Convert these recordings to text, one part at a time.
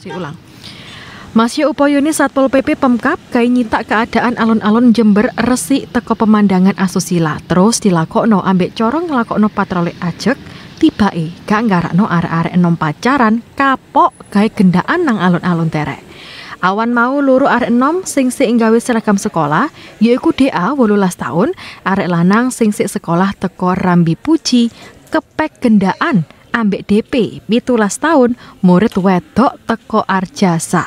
Diskusi ulang. Masih upayane Satpol PP Pemkap kai nyita keadaan alun-alun Jember resik teko pemandangan asusila. Terus dilakokno ambek corong nglakokno patroli ajek tibake gak nggarakno arek are enom pacaran kapok kai gendaan nang alun-alun terek. Awan mau luru arek enom sing sik gawe seragam sekolah yaiku DA 18 tahun, arek lanang sing sekolah teko Rambi Puji kepek gendaan ambek DP pitulas tahun murid wedok teko Arjasa.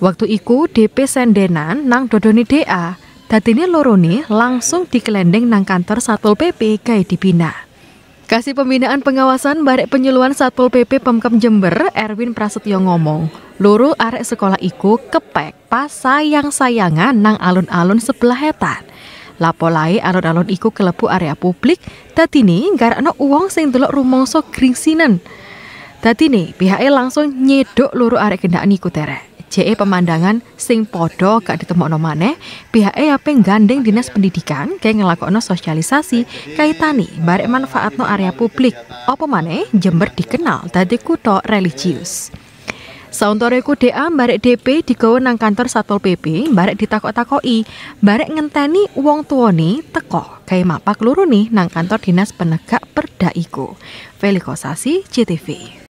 Waktu iku DP sendenan nang dodoni DA, datini lorone langsung dikelendeng nang kantor Satpol PP gawe dibina. Kasih pembinaan pengawasan barek penyuluhan Satpol PP Pemkem Jember, Erwin Prasetyo ngomong, luru arek sekolah iku kepek pas sayang-sayangan nang alun-alun sebelah hetan. Lapolai, lae alon-alon iku kelebu area publik, dadine nggak ana uang sing delok rumangsa Tadi nih pihaknya langsung nyedok luru arek kendaraan iku tereh. JE pemandangan sing podo gak ditemokno maneh, pihake ape gandeng dinas pendidikan kayak ngelakokno sosialisasi kaitani barek manfaatno area publik. Apa maneh Jember dikenal tadi kuto religius. Sauntoreku DA barek DP di nang kantor Satpol PP, barek ditakok takoi barek ngenteni wong tuwane teko kayak mapak luru nih nang kantor Dinas Penegak Perda iku. Velikosasi CTV.